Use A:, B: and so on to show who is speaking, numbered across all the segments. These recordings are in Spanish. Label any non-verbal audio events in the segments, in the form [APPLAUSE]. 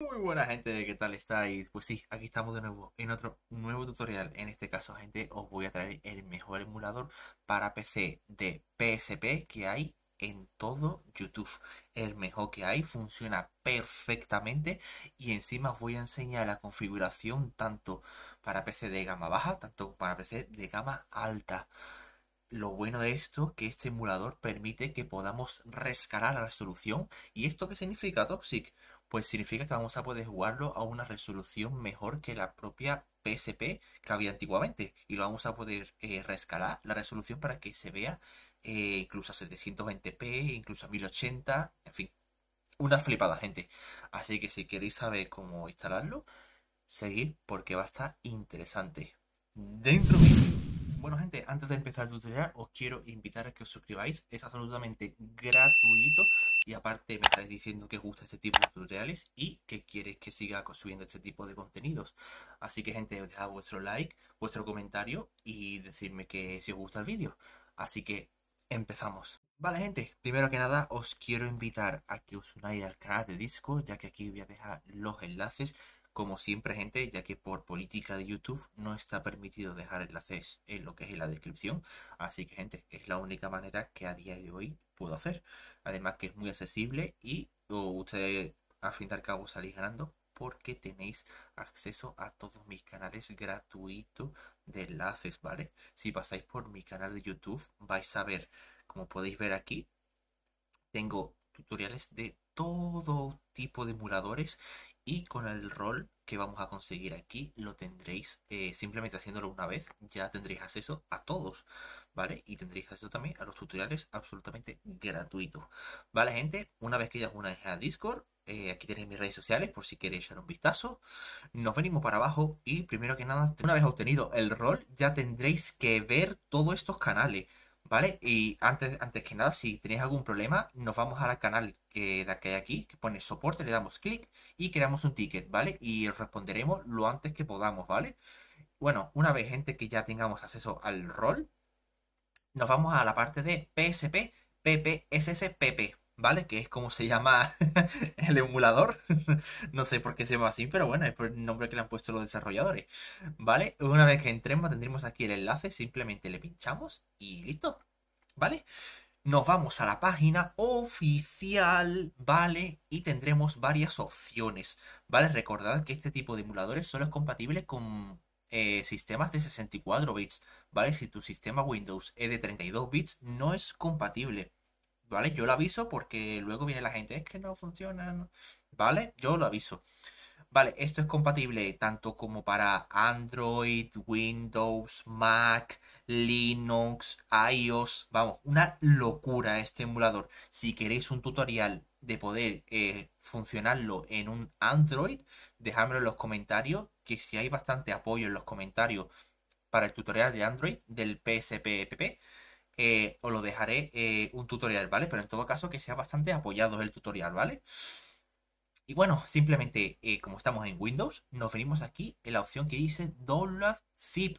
A: Muy buena gente, ¿qué tal estáis? Pues sí, aquí estamos de nuevo en otro nuevo tutorial. En este caso, gente, os voy a traer el mejor emulador para PC de PSP que hay en todo YouTube. El mejor que hay, funciona perfectamente y encima os voy a enseñar la configuración tanto para PC de gama baja, tanto para PC de gama alta. Lo bueno de esto que este emulador permite que podamos rescalar la resolución. ¿Y esto qué significa, Toxic? pues significa que vamos a poder jugarlo a una resolución mejor que la propia PSP que había antiguamente. Y lo vamos a poder eh, rescalar la resolución para que se vea eh, incluso a 720p, incluso a 1080, en fin. Una flipada, gente. Así que si queréis saber cómo instalarlo, seguid porque va a estar interesante. Dentro de... Bueno gente, antes de empezar el tutorial os quiero invitar a que os suscribáis, es absolutamente gratuito y aparte me estáis diciendo que os gusta este tipo de tutoriales y que queréis que siga subiendo este tipo de contenidos. Así que gente, os dejad vuestro like, vuestro comentario y decirme que si os gusta el vídeo. Así que empezamos. Vale gente, primero que nada os quiero invitar a que os unáis al canal de Discord, ya que aquí voy a dejar los enlaces como siempre gente, ya que por política de YouTube no está permitido dejar enlaces en lo que es en la descripción. Así que gente, es la única manera que a día de hoy puedo hacer. Además que es muy accesible y ustedes a fin de cabo salís ganando porque tenéis acceso a todos mis canales gratuitos de enlaces, ¿vale? Si pasáis por mi canal de YouTube vais a ver, como podéis ver aquí, tengo tutoriales de todo tipo de emuladores y con el rol que vamos a conseguir aquí lo tendréis eh, simplemente haciéndolo una vez ya tendréis acceso a todos vale y tendréis acceso también a los tutoriales absolutamente gratuitos vale gente una vez que ya os unáis a discord eh, aquí tenéis mis redes sociales por si queréis echar un vistazo nos venimos para abajo y primero que nada una vez obtenido el rol ya tendréis que ver todos estos canales ¿Vale? Y antes, antes que nada, si tenéis algún problema, nos vamos al canal que, que hay aquí, que pone soporte, le damos clic y creamos un ticket, ¿vale? Y responderemos lo antes que podamos, ¿vale? Bueno, una vez, gente, que ya tengamos acceso al rol, nos vamos a la parte de PSP, PPSSPP. ¿vale? Que es como se llama [LAUGHS] el emulador. [LAUGHS] no sé por qué se llama así, pero bueno, es por el nombre que le han puesto los desarrolladores, ¿vale? Una vez que entremos tendremos aquí el enlace, simplemente le pinchamos y listo, ¿vale? Nos vamos a la página oficial, ¿vale? Y tendremos varias opciones, ¿vale? Recordad que este tipo de emuladores solo es compatible con eh, sistemas de 64 bits, ¿vale? Si tu sistema Windows es de 32 bits, no es compatible, ¿vale? Yo lo aviso porque luego viene la gente, es que no funcionan, ¿vale? Yo lo aviso. Vale, esto es compatible tanto como para Android, Windows, Mac, Linux, iOS. Vamos, una locura este emulador. Si queréis un tutorial de poder eh, funcionarlo en un Android, dejadmelo en los comentarios, que si hay bastante apoyo en los comentarios para el tutorial de Android del PSPPP eh, os lo dejaré eh, un tutorial, ¿vale? Pero en todo caso que sea bastante apoyado el tutorial, ¿vale? Y bueno, simplemente eh, como estamos en Windows, nos venimos aquí en la opción que dice Download Zip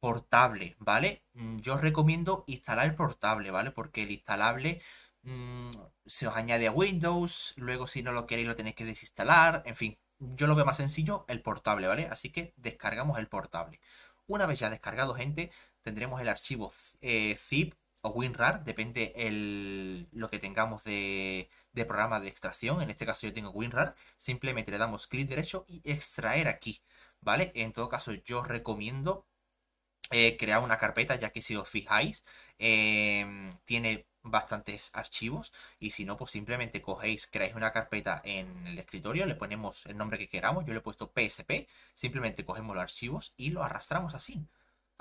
A: portable, ¿vale? Mm, yo os recomiendo instalar el portable, ¿vale? Porque el instalable mm, se os añade a Windows, luego si no lo queréis lo tenéis que desinstalar, en fin, yo lo veo más sencillo el portable, ¿vale? Así que descargamos el portable. Una vez ya descargado, gente, tendremos el archivo eh, zip o WinRAR, depende el, lo que tengamos de, programa de extracción. En este caso yo tengo WinRAR, simplemente le damos clic derecho y extraer aquí, ¿vale? En todo caso yo recomiendo eh, crear una carpeta, ya que si os fijáis, em, tiene bastantes archivos y si no pues simplemente cogéis creáis una carpeta en el escritorio le ponemos el nombre que queramos yo le he puesto psp simplemente cogemos los archivos y lo arrastramos así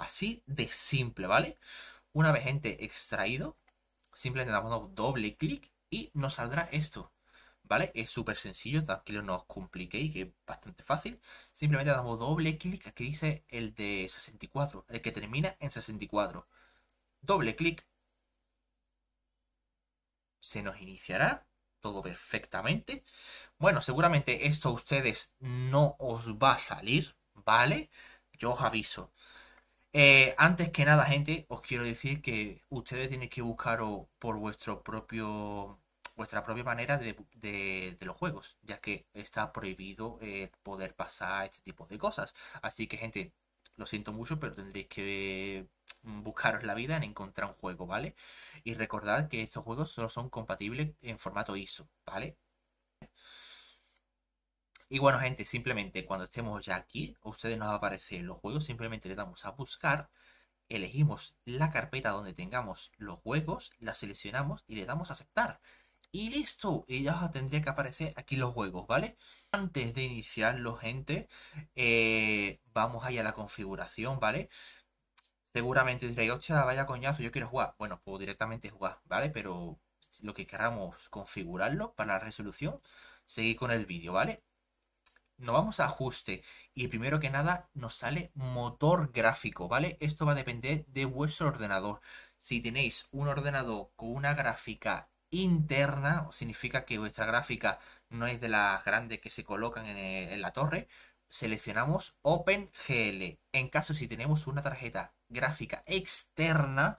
A: Así de simple, ¿vale? Una vez, gente, extraído, simplemente damos doble clic y nos saldrá esto. ¿Vale? Es súper sencillo, tranquilo, no os compliquéis, que es bastante fácil. Simplemente damos doble clic, aquí dice el de 64, el que termina en 64. Doble clic. Se nos iniciará todo perfectamente. Bueno, seguramente esto a ustedes no os va a salir, ¿vale? Yo os aviso. Eh, antes que nada, gente, os quiero decir que ustedes tienen que buscaros por vuestro propio vuestra propia manera de, los juegos, ya que está prohibido eh, poder pasar este tipo de cosas. Así que, gente, lo siento mucho, pero tendréis que mm, buscaros la vida en encontrar un juego, ¿vale? Y recordad que estos juegos solo son compatibles en formato ISO, ¿vale? Y bueno, gente, simplemente cuando estemos ya aquí, a ustedes nos aparecen los juegos. Simplemente le damos a buscar, elegimos la carpeta donde tengamos los juegos, la seleccionamos y le damos a aceptar. Y listo, y ya tendría que aparecer aquí los juegos, ¿vale? Antes de iniciarlo, gente, eh, vamos allá a la configuración, ¿vale? Seguramente diréis, oye vaya coñazo, yo quiero jugar. Bueno, puedo directamente jugar, ¿vale? Pero lo que queramos configurarlo para la resolución, seguir con el vídeo, ¿vale? nos vamos a ajuste y primero que nada nos sale motor gráfico, ¿vale? Esto va a depender de vuestro ordenador. Si tenéis un ordenador con una gráfica interna, significa que vuestra gráfica no es de las grandes que se colocan en, la torre, seleccionamos OpenGL. En caso si tenemos una tarjeta gráfica externa,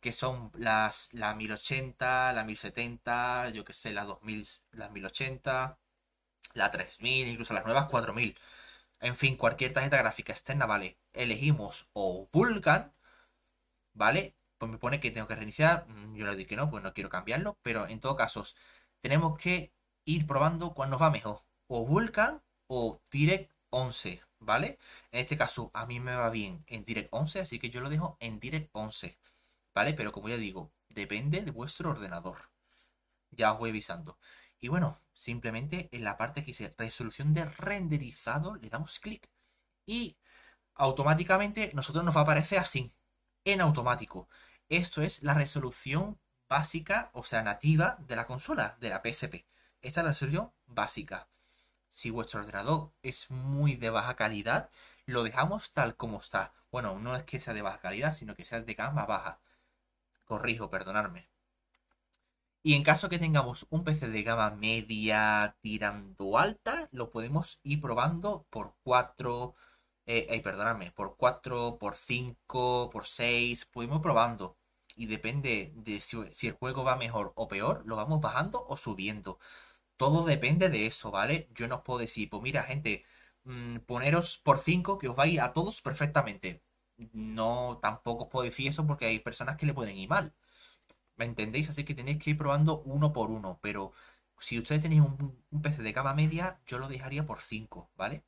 A: que son las la 1080, la 1070, yo que sé, la 2000, las 1080, la 3000, incluso las nuevas 4000. En fin, cualquier tarjeta gráfica externa, ¿vale? Elegimos o Vulkan, ¿vale? Pues me pone que tengo que reiniciar. Mm, yo le digo que no, pues no quiero cambiarlo. Pero en todo caso, tenemos que ir probando cuál nos va mejor. O Vulkan o Direct 11, ¿vale? En este caso, a mí me va bien en Direct 11, así que yo lo dejo en Direct 11, ¿vale? Pero como ya digo, depende de vuestro ordenador. Ya os voy avisando. Y bueno, simplemente en la parte que dice resolución de renderizado le damos clic y automáticamente nosotros nos va a aparecer así, en automático. Esto es la resolución básica, o sea, nativa de la consola, de la PSP. Esta es la resolución básica. Si vuestro ordenador es muy de baja calidad, lo dejamos tal como está. Bueno, no es que sea de baja calidad, sino que sea de gama baja. Corrijo, perdonadme. Y en caso que tengamos un PC de gama media tirando alta, lo podemos ir probando por 4, eh, eh, perdóname, por 4, por 5, por 6, podemos probando. Y depende de si, el juego va mejor o peor, lo vamos bajando o subiendo. Todo depende de eso, ¿vale? Yo no os puedo decir, pues mira, gente, mm, poneros por 5 que os va a a todos perfectamente. No, tampoco os puedo decir eso porque hay personas que le pueden ir mal. ¿Me entendéis? Así que tenéis que ir probando uno por uno. Pero si ustedes tenéis un, PC de gama media, yo lo dejaría por 5, ¿vale?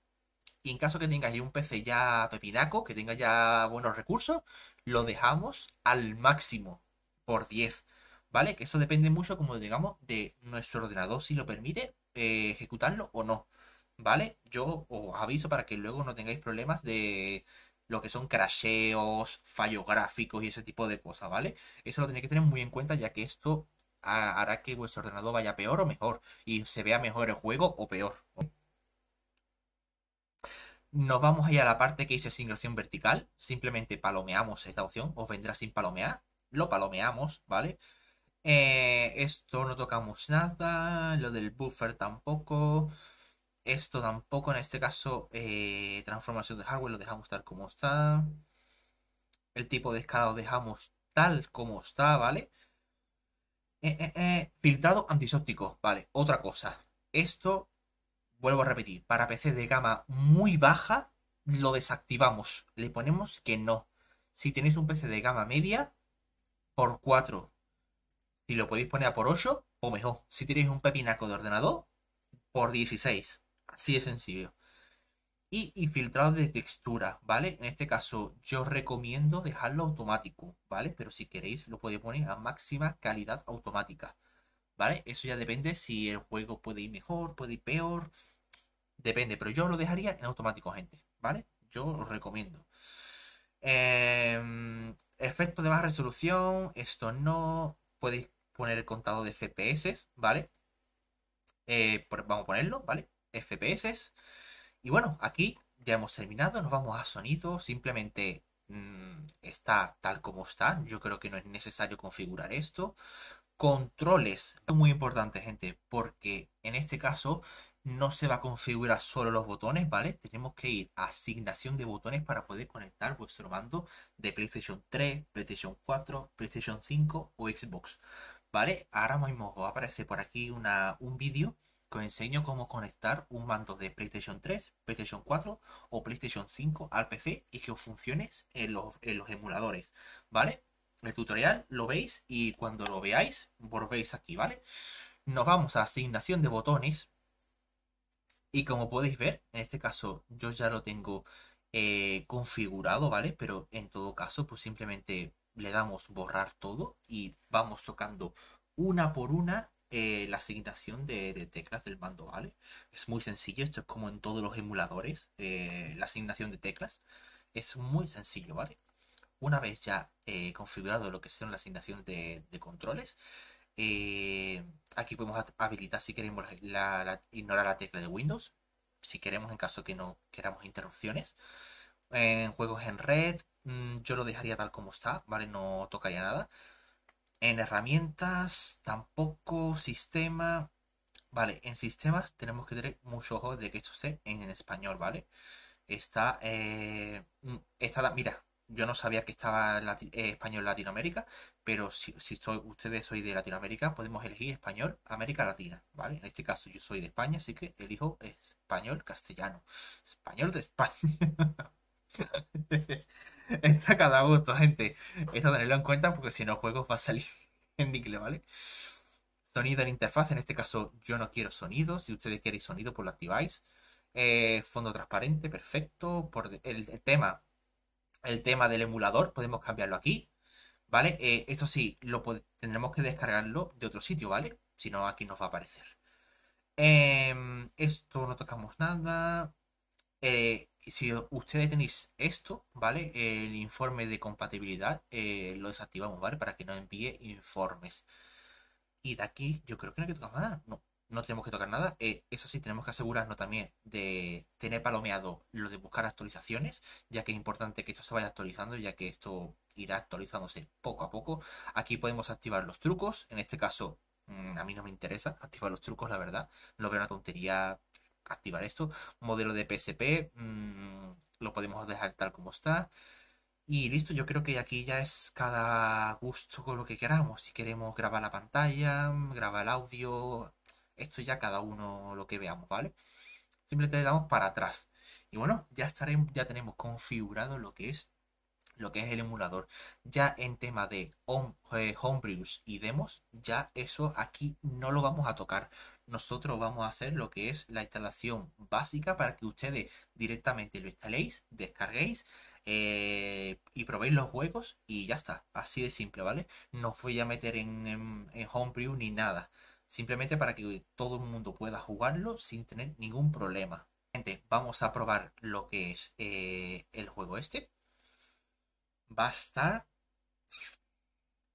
A: Y en caso que tengáis un PC ya pepinaco, que tenga ya buenos recursos, lo dejamos al máximo, por 10. ¿Vale? Que eso depende mucho, como digamos, de nuestro ordenador, si lo permite eh, ejecutarlo o no. ¿Vale? Yo os aviso para que luego no tengáis problemas de lo que son crasheos, fallos gráficos y ese tipo de cosas, ¿vale? Eso lo tenéis que tener muy en cuenta ya que esto hará que vuestro ordenador vaya peor o mejor y se vea mejor el juego o peor. Nos vamos ahí a la parte que dice sincronización vertical. Simplemente palomeamos esta opción. Os vendrá sin palomear. Lo palomeamos, ¿vale? Eh, esto no tocamos nada. Lo del buffer tampoco. Esto tampoco, en este caso, eh, transformación de hardware lo dejamos tal como está. El tipo de escalado dejamos tal como está, ¿vale? Eh, eh, filtrado antisóptico, vale, otra cosa. Esto, vuelvo a repetir, para PC de gama muy baja, lo desactivamos. Le ponemos que no. Si tenéis un PC de gama media, por 4. Si lo podéis poner a por 8, o pues mejor. Si tenéis un pepinaco de ordenador, por 16. Así de sencillo. Y, filtrado de textura, ¿vale? En este caso, yo recomiendo dejarlo automático, ¿vale? Pero si queréis, lo podéis poner a máxima calidad automática, ¿vale? Eso ya depende si el juego puede ir mejor, puede ir peor. Depende, pero yo lo dejaría en automático, gente, ¿vale? Yo lo recomiendo. Em, efecto de baja resolución, esto no. Podéis poner el contado de FPS, ¿vale? Eh, vamos a ponerlo, ¿vale? FPS. Y bueno, aquí ya hemos terminado, nos vamos a sonido, simplemente mm, está tal como está, yo creo que no es necesario configurar esto. Controles, muy importante gente, porque en este caso no se va a configurar solo los botones, ¿vale? Tenemos que ir a asignación de botones para poder conectar vuestro mando de PlayStation 3, PlayStation 4, PlayStation 5 o Xbox, ¿vale? Ahora mismo aparece va a aparecer por aquí un vídeo os enseño cómo conectar un mando de PlayStation 3, PlayStation 4 o PlayStation 5 al PC y que os funcione en los, emuladores, ¿vale? El tutorial lo veis y cuando lo veáis, volvéis aquí, ¿vale? Nos vamos a asignación de botones y como podéis ver, en este caso yo ya lo tengo eh, configurado, ¿vale? Pero en todo caso, pues simplemente le damos borrar todo y vamos tocando una por una eh, la asignación de, teclas del mando, ¿vale? Es muy sencillo, esto es como en todos los emuladores, eh, la asignación de teclas. Es muy sencillo, ¿vale? Una vez ya eh, configurado lo que son la asignación de, controles, aquí podemos habilitar si queremos la, ignorar la tecla de Windows, si queremos en caso que no queramos interrupciones. En juegos en red, mm, yo lo dejaría tal como está, ¿vale? No tocaría nada. En herramientas, tampoco. Sistema. Vale, en sistemas tenemos que tener mucho ojo de que esto sea en español, ¿vale? Está, eh, mm, está, mira, yo no sabía que estaba en eh, español Latinoamérica, pero si, si ustedes soy de Latinoamérica, podemos elegir español América Latina, ¿vale? En este caso yo soy de España, así que elijo español castellano, español de España. [LAUGHS] [LAUGHS] Está cada gusto, gente. Esto tenerlo en cuenta porque si no juegos va a salir [LAUGHS] en nicle, ¿vale? Sonido en interfaz, en este caso yo no quiero sonido. Si ustedes quieren sonido, pues lo activáis. Eh, fondo transparente, perfecto. Por el, tema, el tema del emulador, podemos cambiarlo aquí. ¿Vale? Eh, esto sí, lo tendremos que descargarlo de otro sitio, ¿vale? Si no, aquí nos va a aparecer. Em, esto no tocamos nada. Eh, si ustedes tenéis esto, ¿vale? El informe de compatibilidad eh, lo desactivamos, ¿vale? Para que no envíe informes. Y de aquí yo creo que no hay que tocar nada. No, no tenemos que tocar nada. Eh, eso sí, tenemos que asegurarnos también de tener palomeado lo de buscar actualizaciones, ya que es importante que esto se vaya actualizando, ya que esto irá actualizándose poco a poco. Aquí podemos activar los trucos. En este caso, mm, a mí no me interesa activar los trucos, la verdad. Lo veo una tontería activar esto. Modelo de PSP, mm, lo podemos dejar tal como está. Y listo, yo creo que aquí ya es cada gusto con lo que queramos. Si queremos grabar la pantalla, grabar el audio, esto ya cada uno lo que veamos, ¿vale? Simplemente le damos para atrás. Y bueno, ya estaremos, ya tenemos configurado lo que es lo que es el emulador. Ya en tema de home, eh, homebrews y demos, ya eso aquí no lo vamos a tocar nosotros vamos a hacer lo que es la instalación básica para que ustedes directamente lo instaléis, descarguéis eh, y probéis los juegos y ya está. Así de simple, ¿vale? No os voy a meter en, Homebrew ni nada. Simplemente para que todo el mundo pueda jugarlo sin tener ningún problema. Gente, vamos a probar lo que es eh, el juego este. Va a estar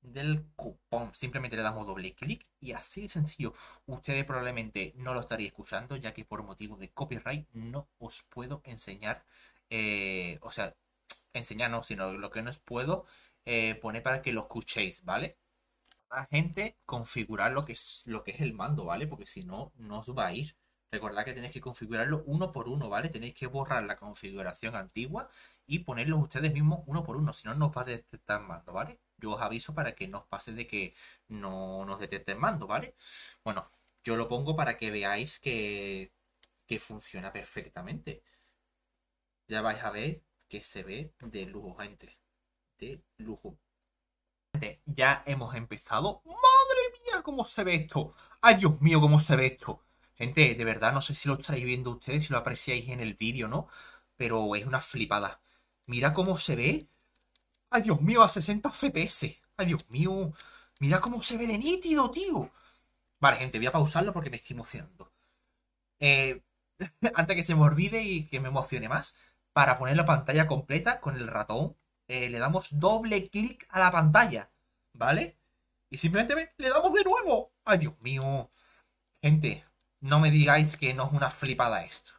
A: del cupón. Simplemente le damos doble clic y así de sencillo. Ustedes probablemente no lo estaréis escuchando ya que por motivo de copyright no os puedo enseñar, eh, o sea, enseñarnos sino lo que no os puedo eh, poner para que lo escuchéis, ¿vale? la gente configurar lo que es, lo que es el mando, ¿vale? Porque si no, no os va a ir. Recordad que tenéis que configurarlo uno por uno, ¿vale? Tenéis que borrar la configuración antigua y ponerlos ustedes mismos uno por uno, si no nos va a detectar mando, ¿vale? Yo os aviso para que no os pase de que no nos detecten mando, ¿vale? Bueno, yo lo pongo para que veáis que, funciona perfectamente. Ya vais a ver que se ve de lujo, gente. De lujo. ya hemos empezado. ¡Madre mía, cómo se ve esto! ¡Ay, Dios mío, cómo se ve esto! Gente, de verdad, no sé si lo estáis viendo ustedes, si lo apreciáis en el vídeo, ¿no? Pero es una flipada. Mira cómo se ve. ¡Ay, Dios mío! A 60 FPS. ¡Ay, Dios mío! Mira cómo se ve de nítido, tío. Vale, gente, voy a pausarlo porque me estoy emocionando. Eh, [LAUGHS] antes que se me olvide y que me emocione más, para poner la pantalla completa con el ratón, eh, le damos doble clic a la pantalla, ¿vale? Y simplemente le damos de nuevo. ¡Ay, Dios mío! Gente, no me digáis que no es una flipada esto.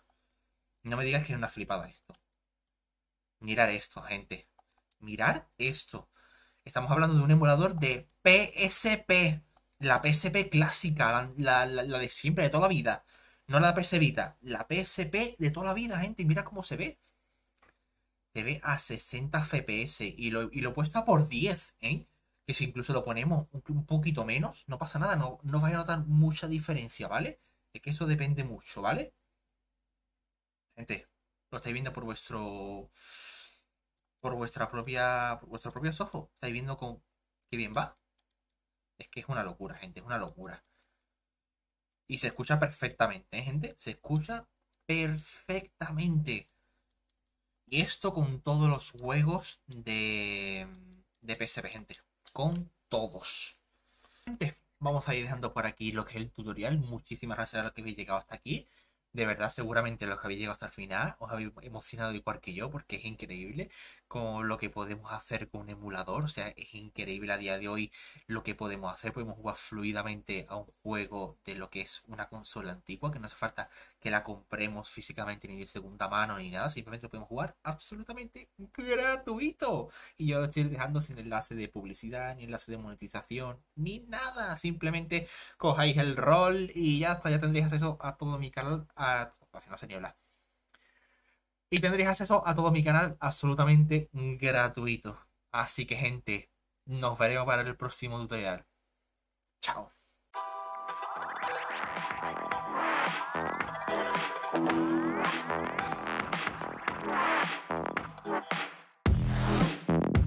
A: No me digáis que es una flipada esto. Mirar esto, gente. Mirar esto. Estamos hablando de un emulador de PSP. La PSP clásica, la, de siempre, de toda la vida. No la PS Vita, la PSP de toda la vida, gente. Mira cómo se ve. Se ve a 60 FPS y lo, he puesto a por 10, ¿eh? Que si incluso lo ponemos un, poquito menos, no pasa nada, no, no vais a notar mucha diferencia, ¿vale? Es que eso depende mucho, ¿vale? Gente, lo estáis viendo por vuestro por vuestra propia por vuestros propios ojos, estáis viendo con qué bien va. Es que es una locura, gente, es una locura. Y se escucha perfectamente, ¿eh, gente? Se escucha perfectamente. Y esto con todos los juegos de, de PSP, gente. Con todos. Gente, vamos a ir dejando por aquí lo que es el tutorial. Muchísimas gracias a los que habéis llegado hasta aquí. De verdad, seguramente los que habéis llegado hasta el final os habéis emocionado igual que yo porque es increíble con lo que podemos hacer con un emulador. O sea, es increíble a día de hoy lo que podemos hacer. Podemos jugar fluidamente a un juego de lo que es una consola antigua, que no hace falta que la compremos físicamente ni de segunda mano ni nada. Simplemente lo podemos jugar absolutamente gratuito. Y yo lo estoy dejando sin enlace de publicidad, ni enlace de monetización, ni nada. Simplemente cojáis el rol y ya está, ya tendréis acceso a todo mi canal. A... No sé ni hablar y tendréis acceso a todo mi canal absolutamente gratuito. Así que gente, nos veremos para el próximo tutorial. Chao.